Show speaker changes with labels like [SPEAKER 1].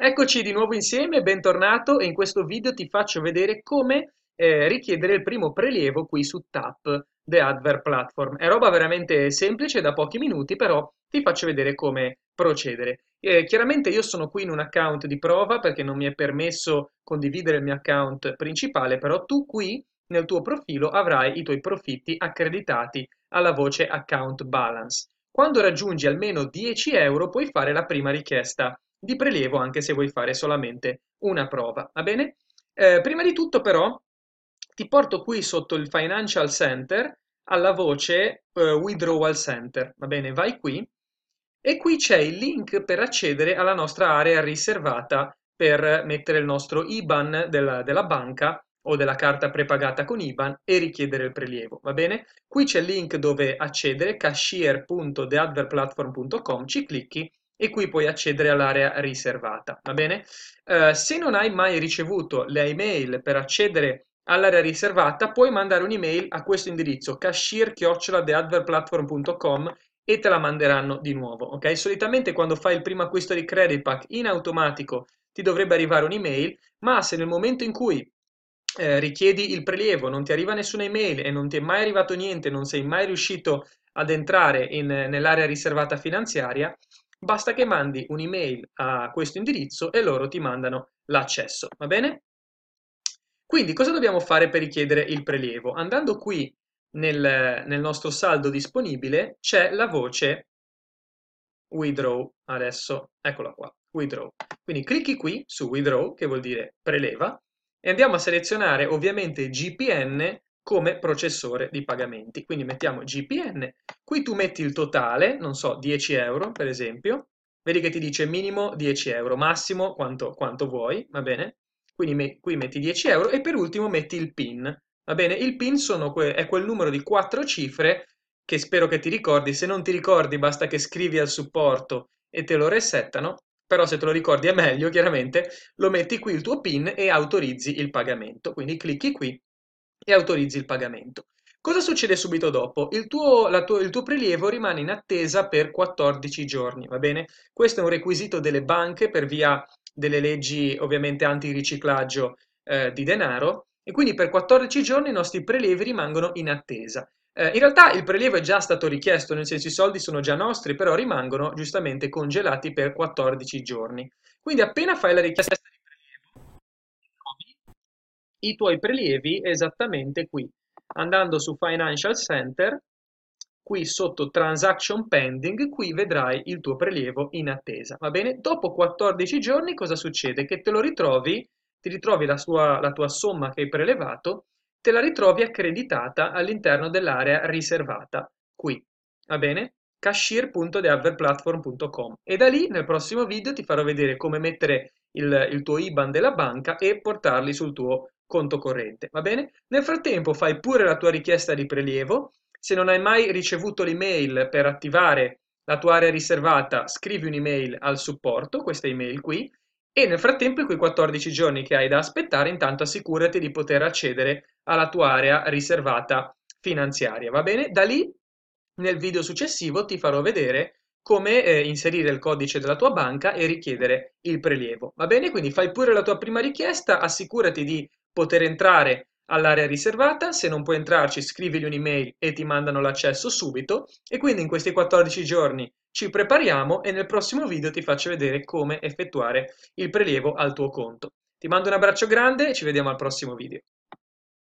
[SPEAKER 1] Eccoci di nuovo insieme, bentornato e in questo video ti faccio vedere come eh, richiedere il primo prelievo qui su TAP, The Adver Platform. È roba veramente semplice, da pochi minuti, però ti faccio vedere come procedere. Eh, chiaramente io sono qui in un account di prova perché non mi è permesso condividere il mio account principale, però tu qui nel tuo profilo avrai i tuoi profitti accreditati alla voce account balance. Quando raggiungi almeno 10 euro puoi fare la prima richiesta di prelievo anche se vuoi fare solamente una prova, va bene? Eh, prima di tutto però ti porto qui sotto il Financial Center alla voce eh, Withdrawal Center, va bene? Vai qui e qui c'è il link per accedere alla nostra area riservata per mettere il nostro IBAN della, della banca o della carta prepagata con IBAN e richiedere il prelievo, va bene? Qui c'è il link dove accedere, cashier.theadverplatform.com, ci clicchi e qui puoi accedere all'area riservata, va bene? Eh, se non hai mai ricevuto le email per accedere all'area riservata, puoi mandare un'email a questo indirizzo cashier-theadverplatform.com e te la manderanno di nuovo, ok? Solitamente quando fai il primo acquisto di Credit Pack in automatico ti dovrebbe arrivare un'email, ma se nel momento in cui eh, richiedi il prelievo, non ti arriva nessuna email e non ti è mai arrivato niente, non sei mai riuscito ad entrare nell'area riservata finanziaria, Basta che mandi un'email a questo indirizzo e loro ti mandano l'accesso, va bene? Quindi cosa dobbiamo fare per richiedere il prelievo? Andando qui nel, nel nostro saldo disponibile c'è la voce withdraw adesso, eccola qua, withdraw. Quindi clicchi qui su withdraw, che vuol dire preleva, e andiamo a selezionare ovviamente GPN come processore di pagamenti. Quindi mettiamo GPN, qui tu metti il totale, non so, 10 euro per esempio, vedi che ti dice minimo 10 euro, massimo quanto, quanto vuoi, va bene? Quindi me, qui metti 10 euro e per ultimo metti il PIN, va bene? Il PIN que, è quel numero di quattro cifre che spero che ti ricordi, se non ti ricordi basta che scrivi al supporto e te lo resettano, però se te lo ricordi è meglio chiaramente, lo metti qui il tuo PIN e autorizzi il pagamento, quindi clicchi qui e autorizzi il pagamento. Cosa succede subito dopo? Il tuo, tuo, il tuo, prelievo rimane in attesa per 14 giorni, va bene? Questo è un requisito delle banche per via delle leggi ovviamente antiriciclaggio eh, di denaro e quindi per 14 giorni i nostri prelievi rimangono in attesa. Eh, in realtà il prelievo è già stato richiesto, nel senso i soldi sono già nostri, però rimangono giustamente congelati per 14 giorni. Quindi appena fai la richiesta i tuoi prelievi esattamente qui. Andando su Financial Center, qui sotto Transaction Pending, qui vedrai il tuo prelievo in attesa, va bene? Dopo 14 giorni cosa succede? Che te lo ritrovi, ti ritrovi la, sua, la tua somma che hai prelevato, te la ritrovi accreditata all'interno dell'area riservata, qui, va bene? cashier.deaverplatform.com e da lì nel prossimo video ti farò vedere come mettere il, il tuo IBAN della banca e portarli sul tuo conto corrente, va bene? Nel frattempo fai pure la tua richiesta di prelievo, se non hai mai ricevuto l'email per attivare la tua area riservata, scrivi un'email al supporto, questa email qui, e nel frattempo in quei 14 giorni che hai da aspettare, intanto assicurati di poter accedere alla tua area riservata finanziaria, va bene? Da lì, nel video successivo, ti farò vedere come eh, inserire il codice della tua banca e richiedere il prelievo, va bene? Quindi fai pure la tua prima richiesta, assicurati di poter entrare all'area riservata, se non puoi entrarci scrivigli un'email e ti mandano l'accesso subito e quindi in questi 14 giorni ci prepariamo e nel prossimo video ti faccio vedere come effettuare il prelievo al tuo conto. Ti mando un abbraccio grande e ci vediamo al prossimo video.